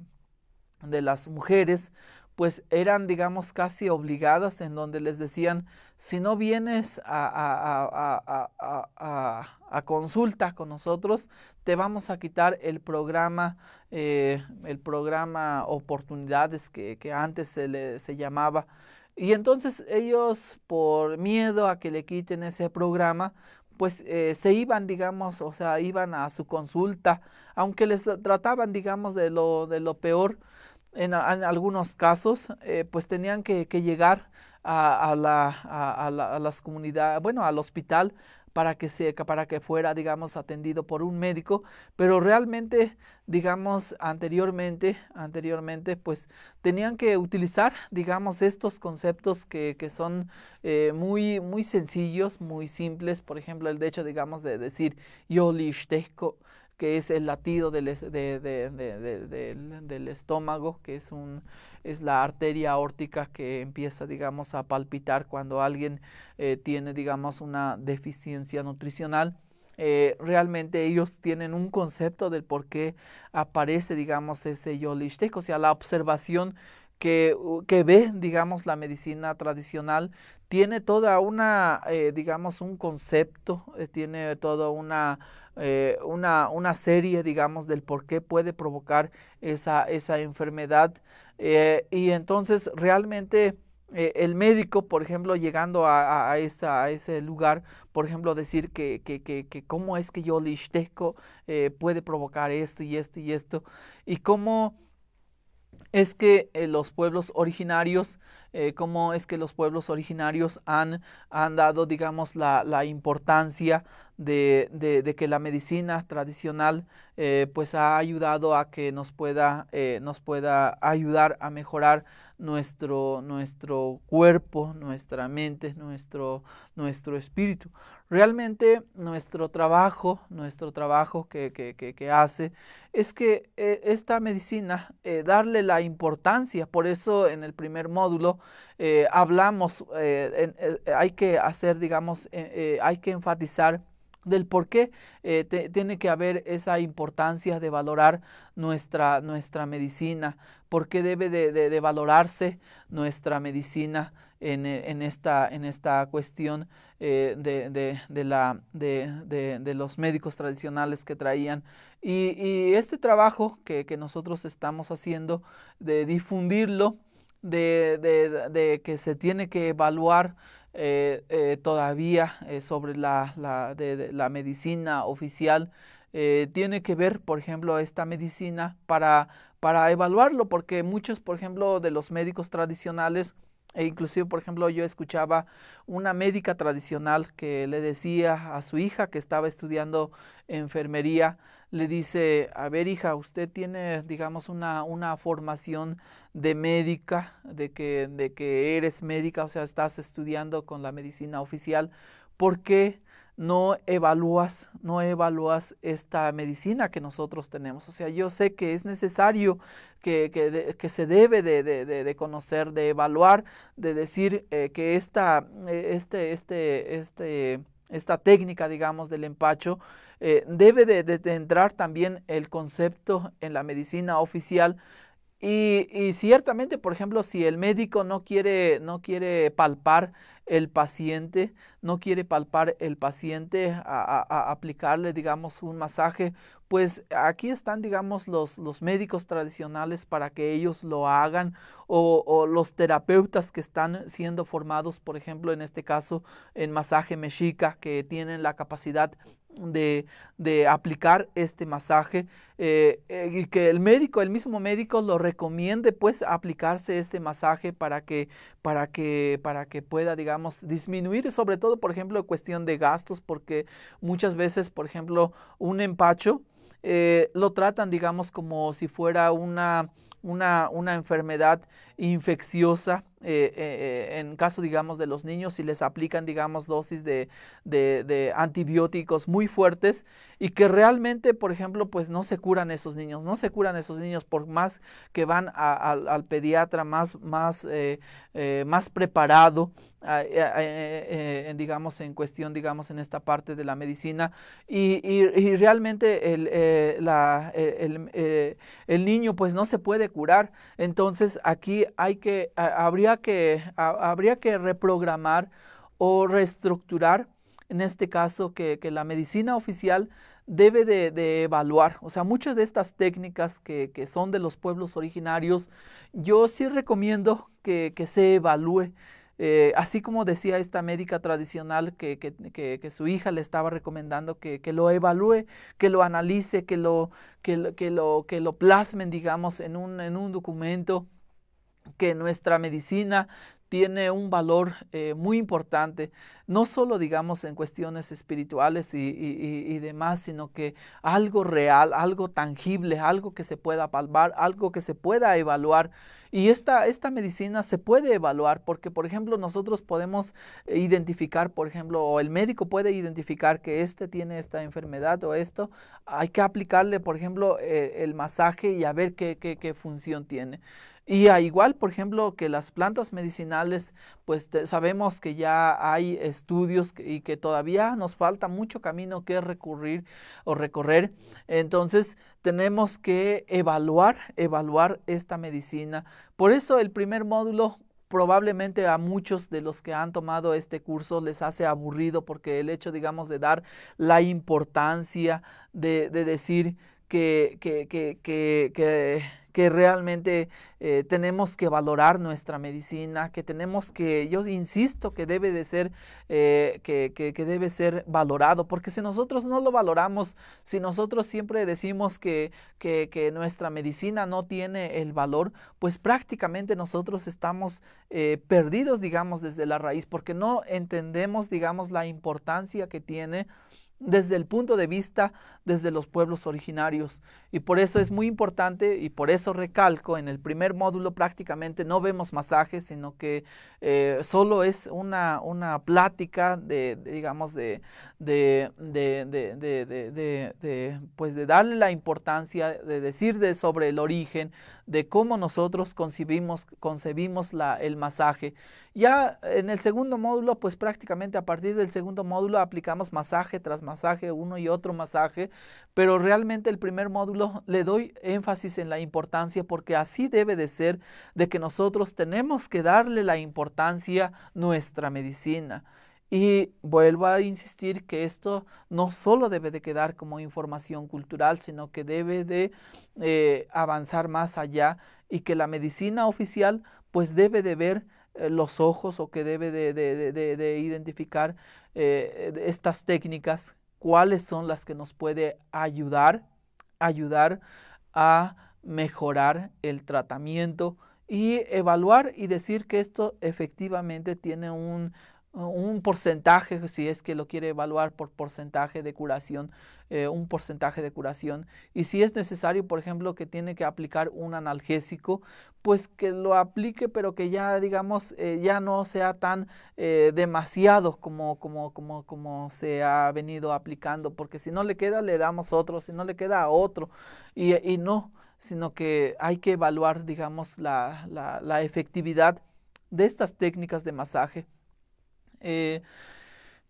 de las mujeres pues eran, digamos, casi obligadas, en donde les decían, si no vienes a, a, consulta con nosotros, te vamos a quitar el programa, eh, el programa oportunidades que, que antes se, le, se llamaba. Y entonces ellos, por miedo a que le quiten ese programa, pues eh, se iban, digamos, o sea, iban a su consulta, aunque les trataban, digamos, de lo, de lo peor, en, algunos casos, eh, pues tenían que, llegar a, la, a, las comunidades, bueno, al hospital para que, se, para que fuera, digamos, atendido por un médico, pero realmente, digamos, anteriormente, anteriormente, pues tenían que utilizar, digamos, estos conceptos que, que son eh, muy, muy sencillos, muy simples, por ejemplo, el de hecho, digamos, de decir, yo lishteko, que es el latido del, de, de, de, del, estómago, que es, un, es la arteria aórtica que empieza, digamos, a palpitar cuando alguien eh, tiene, digamos, una deficiencia nutricional. Eh, realmente ellos tienen un concepto del por qué aparece, digamos, ese Yolishtek, o sea, la observación que, que ve, digamos, la medicina tradicional, tiene toda una, eh, digamos, un concepto, eh, tiene toda una, eh, una, una, serie, digamos, del por qué puede provocar esa, esa enfermedad. y entonces realmente el médico, por ejemplo, llegando a, esa, ese lugar, por ejemplo, decir que, que, que, cómo es que yo listeco eh, puede provocar esto y esto y esto, y cómo es que eh, los pueblos originarios, eh, cómo es que los pueblos originarios han, han dado, digamos, la, importancia de, que la medicina tradicional eh, pues ha ayudado a que nos pueda, nos pueda ayudar a mejorar nuestro, nuestro cuerpo, nuestra mente, nuestro, nuestro espíritu. Realmente nuestro trabajo, nuestro trabajo que, que, que, hace, es que eh, esta medicina, eh, darle la importancia, por eso en el primer módulo eh, hablamos, hay que hacer, digamos, hay que enfatizar del por qué tiene que haber esa importancia de valorar nuestra, nuestra medicina, por qué debe de, de valorarse nuestra medicina eh, en, esta, en esta cuestión eh, de, de, la, de, los médicos tradicionales que traían. Y, este trabajo que, nosotros estamos haciendo de difundirlo, de, que se tiene que evaluar eh, eh, todavía sobre la, la, la medicina oficial, eh, tiene que ver, por ejemplo, esta medicina para, para evaluarlo, porque muchos, por ejemplo, de los médicos tradicionales e inclusive, por ejemplo, yo escuchaba una médica tradicional que le decía a su hija que estaba estudiando enfermería, le dice, a ver hija, usted tiene, digamos, una, una formación de médica, de que, de que eres médica, o sea, estás estudiando con la medicina oficial, ¿por qué no evalúas, no evalúas esta medicina que nosotros tenemos? O sea, yo sé que es necesario que, que, se debe de, de, de, conocer, de evaluar, de decir eh, que esta, eh, este, este, este, esta técnica, digamos, del empacho, eh, debe de, de entrar también el concepto en la medicina oficial y, y, ciertamente, por ejemplo, si el médico no quiere, no quiere palpar el paciente, no quiere palpar el paciente a aplicarle, digamos, un masaje pues aquí están, digamos, los, médicos tradicionales para que ellos lo hagan o, los terapeutas que están siendo formados, por ejemplo, en este caso, en masaje mexica, que tienen la capacidad de, aplicar este masaje eh, eh, y que el médico, el mismo médico lo recomiende pues aplicarse este masaje para que, para que, para que pueda, digamos, disminuir sobre todo, por ejemplo, cuestión de gastos, porque muchas veces, por ejemplo, un empacho eh, lo tratan, digamos, como si fuera una, una, una enfermedad infecciosa eh, eh, eh, en caso, digamos, de los niños, si les aplican, digamos, dosis de, de, antibióticos muy fuertes y que realmente, por ejemplo, pues no se curan esos niños, no se curan esos niños por más que van al pediatra más, más, más preparado, digamos, en cuestión, digamos, en esta parte de la medicina y, y, y realmente el, la, el, el niño pues no se puede curar. Entonces aquí hay que, habría, que, habría que reprogramar o reestructurar, en este caso, que, que la medicina oficial debe de, evaluar. O sea, muchas de estas técnicas que, que, son de los pueblos originarios, yo sí recomiendo que, que se evalúe. Eh, así como decía esta médica tradicional que, que su hija le estaba recomendando que, lo evalúe, que lo analice, que lo, que lo, lo plasmen, digamos, en un, en un documento que nuestra medicina tiene un valor eh, muy importante, no solo digamos en cuestiones espirituales y, y, y, demás, sino que algo real, algo tangible, algo que se pueda palpar, algo que se pueda evaluar. Y esta, esta medicina se puede evaluar porque, por ejemplo, nosotros podemos identificar, por ejemplo, o el médico puede identificar que este tiene esta enfermedad o esto. Hay que aplicarle, por ejemplo, eh, el masaje y a ver qué, qué función tiene. Y a igual, por ejemplo, que las plantas medicinales, pues sabemos que ya hay estudios y que todavía nos falta mucho camino que recurrir o recorrer. Entonces, tenemos que evaluar, evaluar esta medicina. Por eso el primer módulo probablemente a muchos de los que han tomado este curso les hace aburrido porque el hecho, digamos, de dar la importancia de, decir que, que, que que realmente eh, tenemos que valorar nuestra medicina, que tenemos que, yo insisto que debe de ser, eh, que, debe ser valorado, porque si nosotros no lo valoramos, si nosotros siempre decimos que, que, que nuestra medicina no tiene el valor, pues prácticamente nosotros estamos eh, perdidos, digamos, desde la raíz, porque no entendemos, digamos, la importancia que tiene desde el punto de vista desde los pueblos originarios. Y por eso es muy importante y por eso recalco, en el primer módulo prácticamente no vemos masajes, sino que eh, solo es una, una plática de, digamos, de, de, de, pues de darle la importancia, de decir de, sobre el origen, de cómo nosotros concebimos, concebimos la, el masaje. Ya en el segundo módulo, pues prácticamente a partir del segundo módulo aplicamos masaje tras masaje, uno y otro masaje, pero realmente el primer módulo le doy énfasis en la importancia porque así debe de ser de que nosotros tenemos que darle la importancia nuestra medicina. Y vuelvo a insistir que esto no solo debe de quedar como información cultural, sino que debe de eh, avanzar más allá y que la medicina oficial pues debe de ver eh, los ojos o que debe de, identificar eh, estas técnicas, cuáles son las que nos puede ayudar, ayudar a mejorar el tratamiento y evaluar y decir que esto efectivamente tiene un Ah, un porcentaje, si es que lo quiere evaluar por porcentaje de curación, eh, un porcentaje de curación. Y si es necesario, por ejemplo, que tiene que aplicar un analgésico, pues que lo aplique, pero que ya, digamos, eh, ya no sea tan eh, demasiado como, como, como, como se ha venido aplicando, porque si no le queda, le damos otro, si no le queda otro, y, y no, sino que hay que evaluar, digamos, la, la efectividad de estas técnicas de masaje. Eh,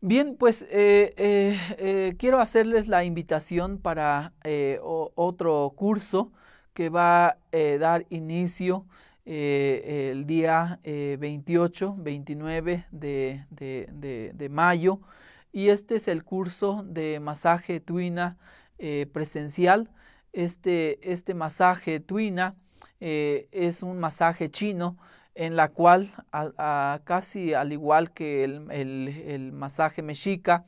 bien, pues eh, eh, quiero hacerles la invitación para otro curso que va a dar inicio el día 28, 29 de, de, de, mayo. Y este es el curso de masaje tuina presencial. Este, este masaje tuina es un masaje chino en la cual casi al igual que el, el, masaje mexica,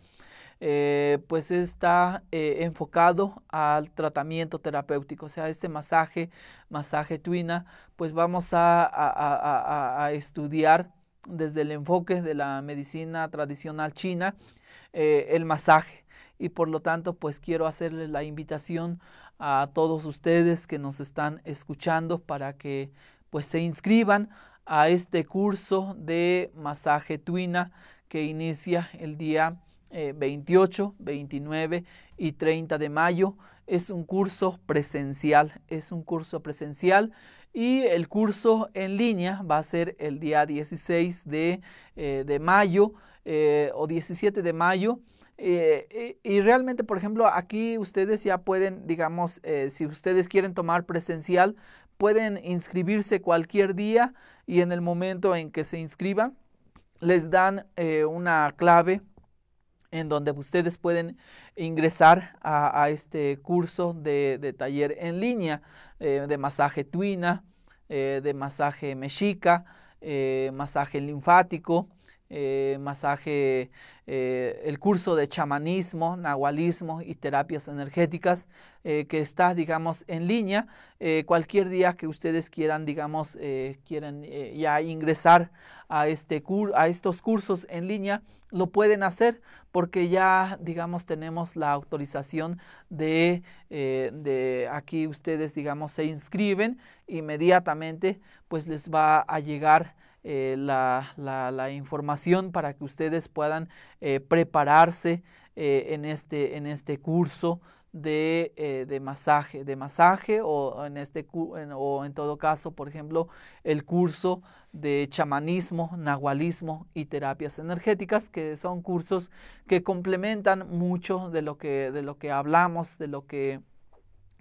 eh, pues está eh, enfocado al tratamiento terapéutico. O sea, este masaje, masaje tuina, pues vamos a, a, estudiar desde el enfoque de la medicina tradicional china eh, el masaje. Y por lo tanto, pues quiero hacerles la invitación a todos ustedes que nos están escuchando para que pues se inscriban a este curso de masaje twina que inicia el día 28, eh, 29 y 30 de mayo. Es un curso presencial, es un curso presencial y el curso en línea va a ser el día 16 de, eh, de mayo eh, o 17 de mayo. y, realmente, por ejemplo, aquí ustedes ya pueden, digamos, si ustedes quieren tomar presencial, pueden inscribirse cualquier día y en el momento en que se inscriban les dan eh, una clave en donde ustedes pueden ingresar a, este curso de, taller en línea eh, de masaje tuina, eh, de masaje mexica, masaje linfático, eh, masaje, eh, el curso de chamanismo, nahualismo y terapias energéticas eh, que está, digamos, en línea. cualquier día que ustedes quieran, digamos, quieran ya ingresar a, este a estos cursos en línea, lo pueden hacer porque ya, digamos, tenemos la autorización de, de, aquí ustedes, digamos, se inscriben, inmediatamente pues les va a llegar eh, la, la, información para que ustedes puedan eh, prepararse eh, en, este, en este curso de, de, masaje, de masaje o en, este, o en todo caso, por ejemplo, el curso de chamanismo, nahualismo y terapias energéticas, que son cursos que complementan mucho de lo que, de lo que hablamos, de lo que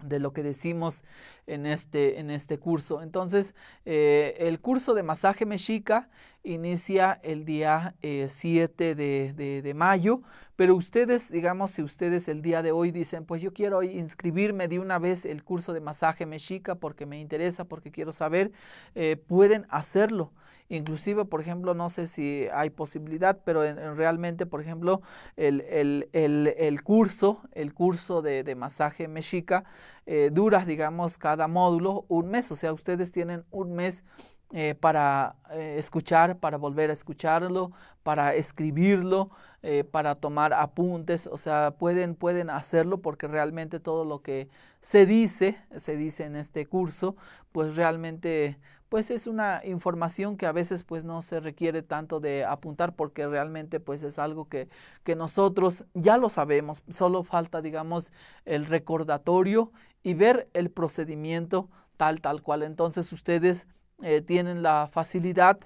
de lo que decimos en este, en este curso. Entonces, eh, el curso de masaje mexica inicia el día 7 eh, de, de, mayo, pero ustedes, digamos, si ustedes el día de hoy dicen, pues yo quiero inscribirme de una vez el curso de masaje mexica porque me interesa, porque quiero saber, eh, pueden hacerlo. Inclusive, por ejemplo, no sé si hay posibilidad, pero en, realmente, por ejemplo, el, el, el, el, curso, el curso de, de masaje mexica, eh, dura, digamos, cada módulo un mes. O sea, ustedes tienen un mes eh, para eh, escuchar, para volver a escucharlo, para escribirlo, para tomar apuntes, o sea, pueden, pueden hacerlo porque realmente todo lo que se dice, se dice en este curso, pues realmente pues es una información que a veces pues no se requiere tanto de apuntar porque realmente pues es algo que, que nosotros ya lo sabemos, solo falta digamos el recordatorio y ver el procedimiento tal tal cual. Entonces ustedes eh, tienen la facilidad,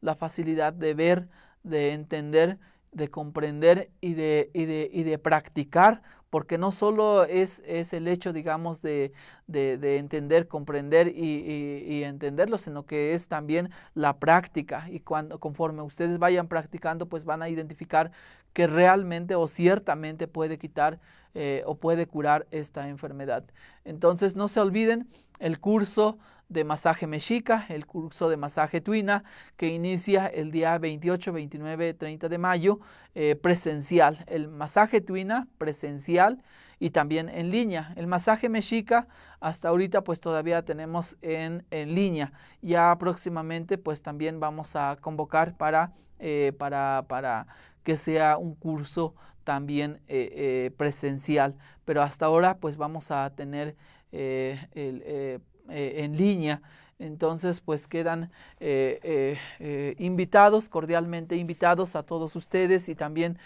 la facilidad de ver, de entender de comprender y de, y de, y de practicar, porque no solo es, es el hecho, digamos, de, de, entender, comprender y, entenderlo, sino que es también la práctica. Y cuando, conforme ustedes vayan practicando, pues van a identificar que realmente o ciertamente puede quitar eh, o puede curar esta enfermedad. Entonces, no se olviden el curso de masaje mexica, el curso de masaje tuina, que inicia el día 28, 29, 30 de mayo, eh, presencial. El masaje tuina presencial y también en línea. El masaje mexica hasta ahorita pues todavía tenemos en, línea. Ya próximamente pues también vamos a convocar para, eh, para, que sea un curso también eh, presencial. Pero hasta ahora pues vamos a tener el eh, en línea. Entonces, pues quedan eh, eh, invitados, cordialmente invitados a todos ustedes y también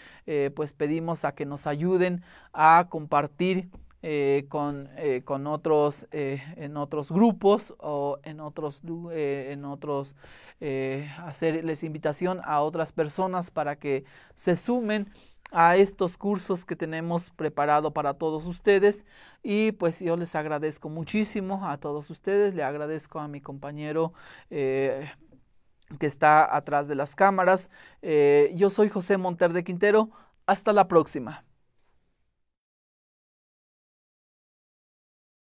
pues pedimos a que nos ayuden a compartir con, con, otros en otros grupos o en otros en otros hacerles invitación a otras personas para que se sumen a estos cursos que tenemos preparado para todos ustedes y pues yo les agradezco muchísimo a todos ustedes, le agradezco a mi compañero eh, que está atrás de las cámaras. Eh, yo soy José Monter de Quintero, hasta la próxima.